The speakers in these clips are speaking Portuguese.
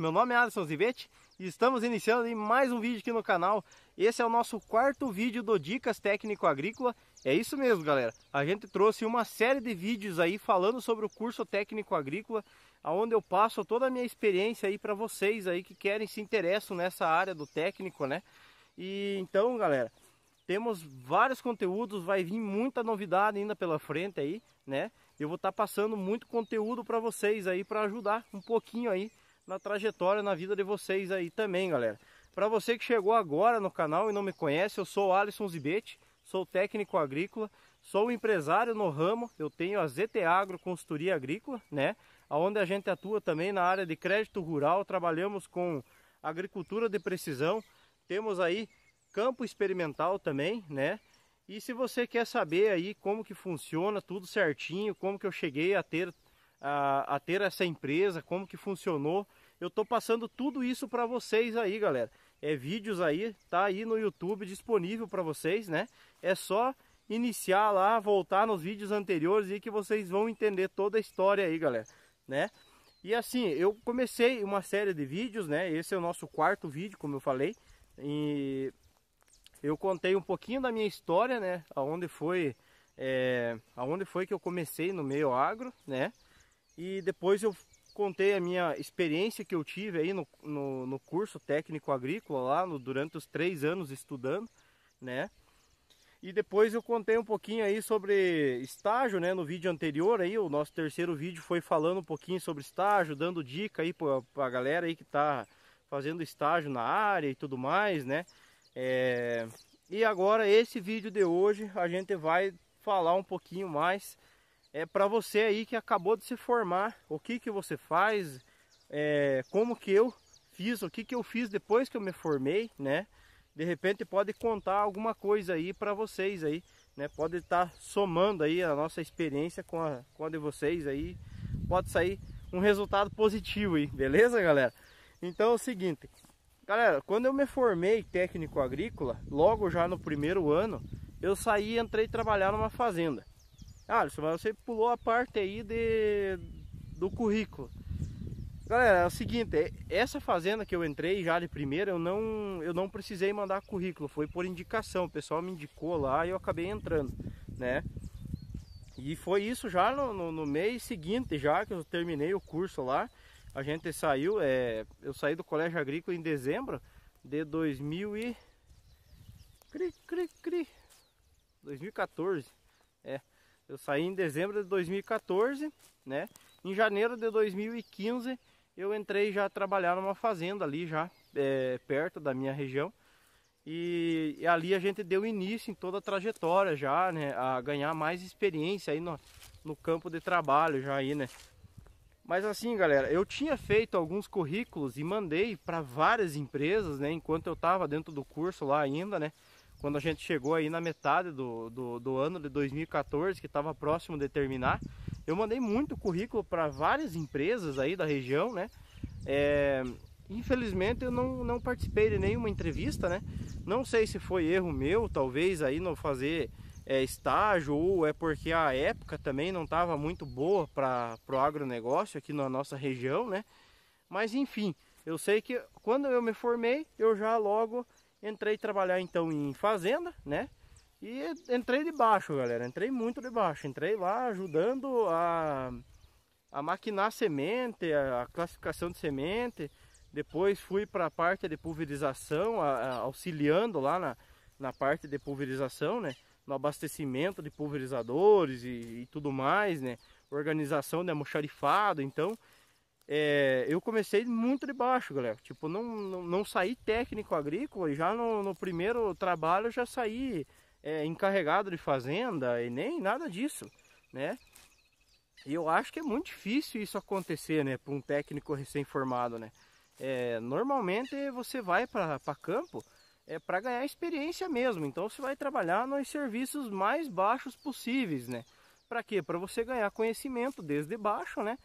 meu nome é Alisson Zivete e estamos iniciando mais um vídeo aqui no canal. Esse é o nosso quarto vídeo do Dicas Técnico Agrícola. É isso mesmo, galera. A gente trouxe uma série de vídeos aí falando sobre o curso técnico agrícola, onde eu passo toda a minha experiência aí para vocês aí que querem se interessam nessa área do técnico, né? E então, galera, temos vários conteúdos, vai vir muita novidade ainda pela frente aí, né? Eu vou estar tá passando muito conteúdo para vocês aí para ajudar um pouquinho aí na trajetória, na vida de vocês aí também, galera. Para você que chegou agora no canal e não me conhece, eu sou Alisson Zibete, sou técnico agrícola, sou empresário no ramo, eu tenho a ZT Agro Consultoria Agrícola, né? Onde a gente atua também na área de crédito rural, trabalhamos com agricultura de precisão, temos aí campo experimental também, né? E se você quer saber aí como que funciona tudo certinho, como que eu cheguei a ter a, a, ter essa empresa, como que funcionou eu tô passando tudo isso para vocês aí, galera. É vídeos aí, tá aí no YouTube disponível para vocês, né? É só iniciar lá, voltar nos vídeos anteriores e que vocês vão entender toda a história aí, galera, né? E assim, eu comecei uma série de vídeos, né? Esse é o nosso quarto vídeo, como eu falei. E eu contei um pouquinho da minha história, né? Aonde foi, é, aonde foi que eu comecei no meio agro, né? E depois eu contei a minha experiência que eu tive aí no, no, no curso técnico agrícola lá no, durante os três anos estudando, né? E depois eu contei um pouquinho aí sobre estágio, né? No vídeo anterior aí, o nosso terceiro vídeo foi falando um pouquinho sobre estágio, dando dica aí para a galera aí que tá fazendo estágio na área e tudo mais, né? É... E agora esse vídeo de hoje a gente vai falar um pouquinho mais é para você aí que acabou de se formar, o que que você faz, é, como que eu fiz, o que que eu fiz depois que eu me formei, né? De repente pode contar alguma coisa aí para vocês aí, né? Pode estar tá somando aí a nossa experiência com a, com a de vocês aí, pode sair um resultado positivo aí, beleza galera? Então é o seguinte, galera, quando eu me formei técnico agrícola, logo já no primeiro ano, eu saí e entrei trabalhar numa fazenda. Ah, Alisson, mas você pulou a parte aí de, do currículo. Galera, é o seguinte, é, essa fazenda que eu entrei já de primeira, eu não, eu não precisei mandar currículo, foi por indicação, o pessoal me indicou lá e eu acabei entrando, né? E foi isso já no, no, no mês seguinte, já que eu terminei o curso lá, a gente saiu, é, eu saí do colégio agrícola em dezembro de 2000 e... Cri, cri, cri, 2014. Eu saí em dezembro de 2014, né? Em janeiro de 2015 eu entrei já a trabalhar numa fazenda ali já é, perto da minha região e, e, ali a gente deu início em toda a trajetória já, né? A ganhar mais experiência aí no, no campo de trabalho já aí, né? Mas assim, galera, eu tinha feito alguns currículos e mandei para várias empresas, né? Enquanto eu estava dentro do curso lá ainda, né? quando a gente chegou aí na metade do, do, do ano de 2014, que estava próximo de terminar, eu mandei muito currículo para várias empresas aí da região, né? É, infelizmente eu não, não participei de nenhuma entrevista, né? Não sei se foi erro meu, talvez aí não fazer é, estágio ou é porque a época também não estava muito boa para o agronegócio aqui na nossa região, né? Mas enfim, eu sei que quando eu me formei, eu já logo Entrei a trabalhar então em fazenda, né? E entrei de baixo, galera. Entrei muito de baixo. Entrei lá ajudando a, a maquinar semente, a, a classificação de semente. Depois fui para a parte de pulverização, a, a, auxiliando lá na, na parte de pulverização, né? No abastecimento de pulverizadores e, e tudo mais, né? Organização de almoxarifado. Então, é, eu comecei muito de baixo, galera. Tipo, não, não, não saí técnico agrícola e já no, no primeiro trabalho eu já saí é, encarregado de fazenda e nem nada disso, né? E eu acho que é muito difícil isso acontecer, né? Para um técnico recém-formado, né? É, normalmente você vai para campo é para ganhar experiência mesmo. Então você vai trabalhar nos serviços mais baixos possíveis, né? Para quê? Para você ganhar conhecimento desde baixo, né?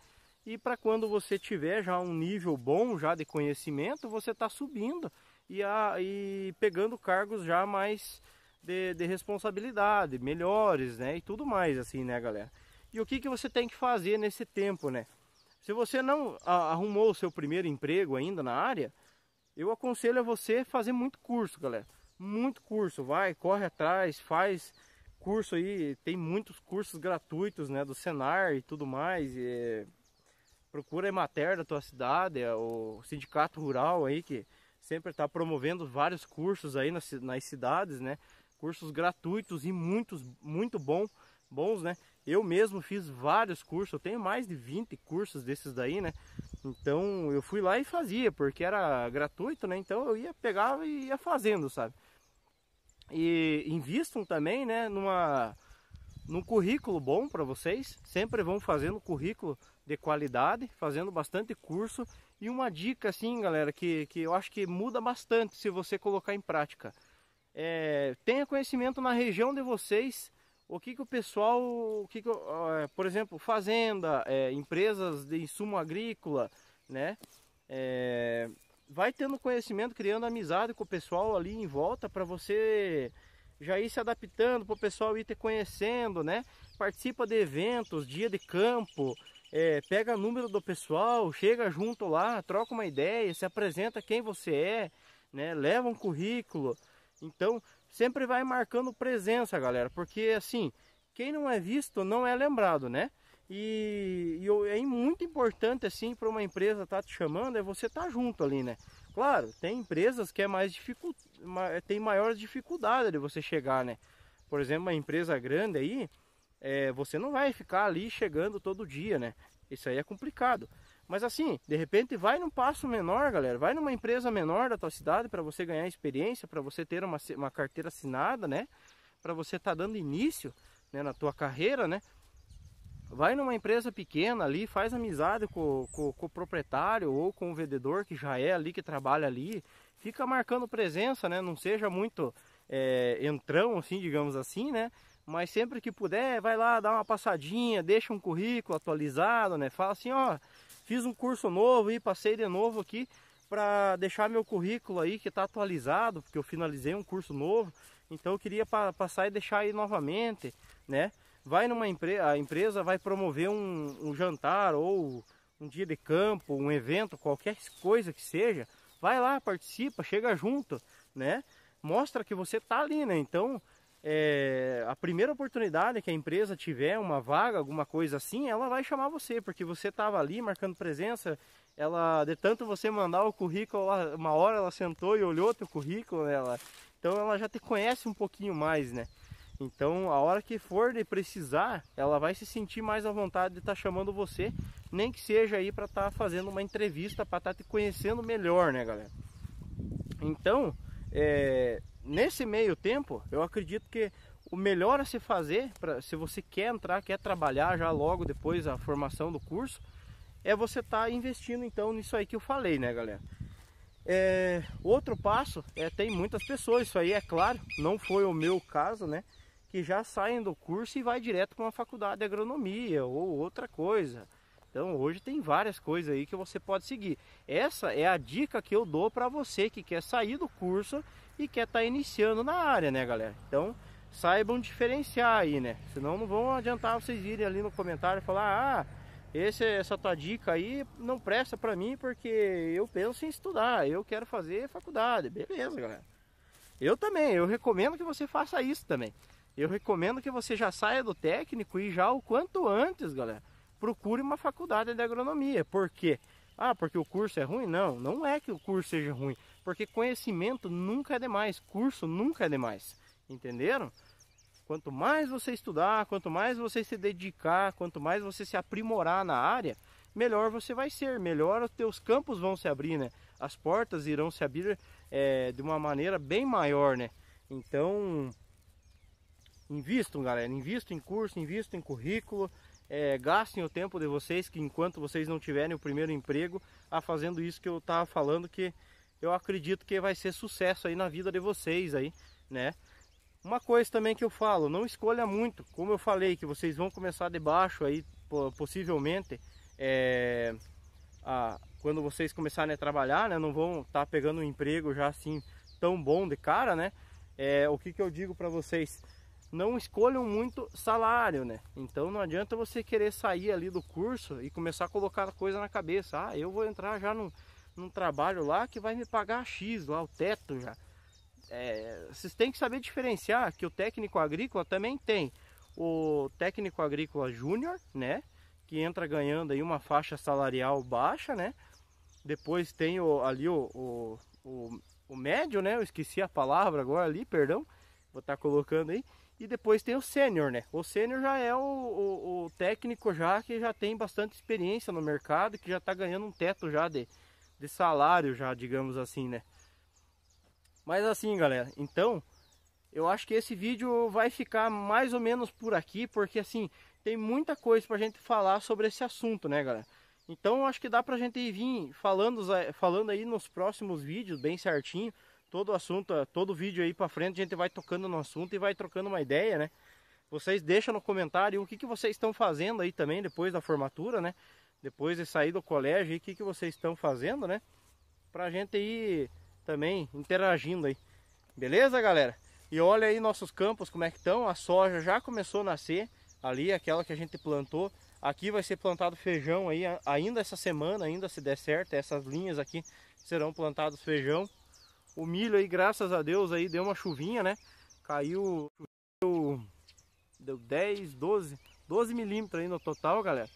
e para quando você tiver já um nível bom já de conhecimento, você está subindo e, a, e pegando cargos já mais de, de, responsabilidade, melhores, né? E tudo mais assim, né, galera? E o que, que você tem que fazer nesse tempo, né? Se você não arrumou o seu primeiro emprego ainda na área, eu aconselho a você fazer muito curso, galera. Muito curso, vai, corre atrás, faz curso aí, tem muitos cursos gratuitos, né, do Senar e tudo mais, e é procura a Emater da tua cidade, é o sindicato rural aí que sempre está promovendo vários cursos aí nas, nas, cidades, né? Cursos gratuitos e muitos, muito bom, bons, né? Eu mesmo fiz vários cursos, eu tenho mais de 20 cursos desses daí, né? Então eu fui lá e fazia, porque era gratuito, né? Então eu ia, pegava e ia fazendo, sabe? E invistam também, né, numa num currículo bom para vocês. Sempre vão fazendo currículo de qualidade, fazendo bastante curso. E uma dica assim, galera, que, que eu acho que muda bastante se você colocar em prática. É, tenha conhecimento na região de vocês, o que, que o pessoal, o que, que é, por exemplo, fazenda, é, empresas de insumo agrícola, né? É, vai tendo conhecimento, criando amizade com o pessoal ali em volta para você já ir se adaptando, para o pessoal ir te conhecendo, né? Participa de eventos, dia de campo, é, pega número do pessoal, chega junto lá, troca uma ideia, se apresenta quem você é, né? Leva um currículo. Então, sempre vai marcando presença, galera, porque assim, quem não é visto não é lembrado, né? E, e é muito importante assim para uma empresa estar tá te chamando é você estar tá junto ali, né? Claro, tem empresas que é mais dificu... tem maior dificuldade de você chegar, né? Por exemplo, uma empresa grande aí, é, você não vai ficar ali chegando todo dia, né? Isso aí é complicado. Mas assim, de repente vai num passo menor, galera. Vai numa empresa menor da tua cidade para você ganhar experiência, para você ter uma, uma carteira assinada, né? Para você estar tá dando início né, na tua carreira, né? Vai numa empresa pequena ali, faz amizade com, com, com, o proprietário ou com o vendedor que já é ali, que trabalha ali. Fica marcando presença, né? Não seja muito é, entrão, assim, digamos assim, né? Mas sempre que puder, vai lá dar uma passadinha, deixa um currículo atualizado, né? Fala assim, ó, fiz um curso novo e passei de novo aqui para deixar meu currículo aí que está atualizado, porque eu finalizei um curso novo. Então eu queria passar e deixar aí novamente, né? Vai numa empresa, a empresa vai promover um, um jantar ou um dia de campo, um evento, qualquer coisa que seja, vai lá, participa, chega junto, né? Mostra que você tá ali, né? Então, é, a primeira oportunidade que a empresa tiver, uma vaga, alguma coisa assim, ela vai chamar você, porque você estava ali marcando presença, ela, de tanto você mandar o currículo, ela, uma hora ela sentou e olhou teu currículo, ela, então ela já te conhece um pouquinho mais, né? Então a hora que for de precisar, ela vai se sentir mais à vontade de estar tá chamando você, nem que seja aí para estar tá fazendo uma entrevista, para estar tá te conhecendo melhor, né, galera? Então, é, nesse meio tempo, eu acredito que o melhor a se fazer, pra, se você quer entrar, quer trabalhar já logo depois a formação do curso, é você estar tá investindo então nisso aí que eu falei, né, galera? É, outro passo é tem muitas pessoas, isso aí é claro, não foi o meu caso, né? Que já saem do curso e vai direto para uma faculdade de agronomia ou outra coisa então hoje tem várias coisas aí que você pode seguir. Essa é a dica que eu dou para você que quer sair do curso e quer estar tá iniciando na área, né, galera? Então saibam diferenciar aí, né? Senão não vão adiantar vocês irem ali no comentário e falar, ah, esse, essa tua dica aí não presta para mim porque eu penso em estudar, eu quero fazer faculdade, beleza, galera. Eu também, eu recomendo que você faça isso também. Eu recomendo que você já saia do técnico e já o quanto antes, galera procure uma faculdade de agronomia. Por quê? Ah, porque o curso é ruim? Não, não é que o curso seja ruim, porque conhecimento nunca é demais, curso nunca é demais. Entenderam? Quanto mais você estudar, quanto mais você se dedicar, quanto mais você se aprimorar na área, melhor você vai ser, melhor os teus campos vão se abrir, né? As portas irão se abrir é, de uma maneira bem maior, né? Então, invistam, galera, invistam em curso, invistam em currículo, é, gastem o tempo de vocês, que enquanto vocês não tiverem o primeiro emprego, a fazendo isso que eu estava falando, que eu acredito que vai ser sucesso aí na vida de vocês aí, né? Uma coisa também que eu falo, não escolha muito, como eu falei, que vocês vão começar de baixo aí, possivelmente, é, a, quando vocês começarem a trabalhar, né? Não vão estar tá pegando um emprego já assim tão bom de cara, né? É, o que, que eu digo para vocês? não escolham muito salário, né? Então não adianta você querer sair ali do curso e começar a colocar coisa na cabeça. Ah, eu vou entrar já num, num trabalho lá que vai me pagar X, lá o teto já. É, vocês têm que saber diferenciar que o técnico agrícola também tem o técnico agrícola júnior, né? Que entra ganhando aí uma faixa salarial baixa, né? Depois tem o, ali o, o, o, o médio, né? Eu esqueci a palavra agora ali, perdão. Vou estar tá colocando aí e depois tem o sênior, né? O sênior já é o, o, o, técnico já que já tem bastante experiência no mercado, que já está ganhando um teto já de, de salário já, digamos assim, né? Mas assim, galera, então eu acho que esse vídeo vai ficar mais ou menos por aqui, porque assim, tem muita coisa pra gente falar sobre esse assunto, né, galera? Então acho que dá pra gente vir falando, falando aí nos próximos vídeos bem certinho todo assunto, todo vídeo aí para frente, a gente vai tocando no assunto e vai trocando uma ideia, né? Vocês deixam no comentário o que, que vocês estão fazendo aí também depois da formatura, né? Depois de sair do colégio, aí, o que, que vocês estão fazendo, né? Pra gente ir também interagindo aí. Beleza, galera? E olha aí nossos campos como é que estão. A soja já começou a nascer ali, aquela que a gente plantou. Aqui vai ser plantado feijão aí ainda essa semana, ainda se der certo. Essas linhas aqui serão plantados feijão. O milho aí, graças a Deus, aí deu uma chuvinha, né? Caiu, deu, 10, 12, 12 milímetros aí no total, galera.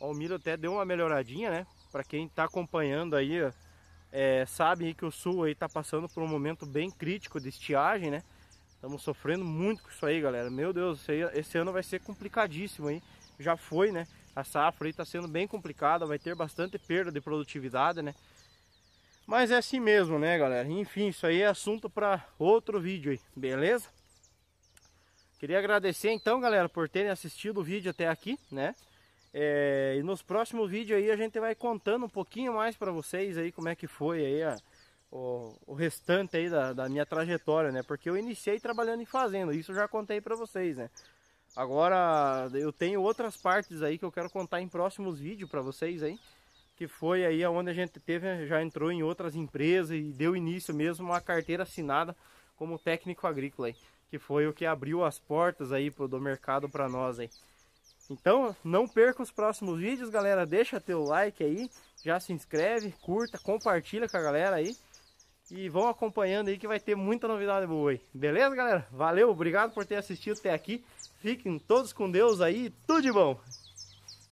Ó, o milho até deu uma melhoradinha, né? Para quem tá acompanhando aí, é, sabe que o sul aí tá passando por um momento bem crítico de estiagem, né? Estamos sofrendo muito com isso aí, galera. Meu Deus, esse ano vai ser complicadíssimo aí. Já foi, né? A safra aí tá sendo bem complicada, vai ter bastante perda de produtividade, né? Mas é assim mesmo, né, galera? Enfim, isso aí é assunto para outro vídeo aí, beleza? Queria agradecer então, galera, por terem assistido o vídeo até aqui, né? É, e nos próximos vídeos aí a gente vai contando um pouquinho mais para vocês aí como é que foi aí a, o, o, restante aí da, da, minha trajetória, né? Porque eu iniciei trabalhando em fazenda, isso eu já contei para vocês, né? Agora eu tenho outras partes aí que eu quero contar em próximos vídeos para vocês aí que foi aí onde a gente teve, já entrou em outras empresas e deu início mesmo uma carteira assinada como técnico agrícola aí, que foi o que abriu as portas aí pro, do mercado para nós aí. Então, não perca os próximos vídeos, galera, deixa teu like aí, já se inscreve, curta, compartilha com a galera aí e vão acompanhando aí que vai ter muita novidade boa aí. Beleza, galera? Valeu, obrigado por ter assistido até aqui. Fiquem todos com Deus aí, tudo de bom!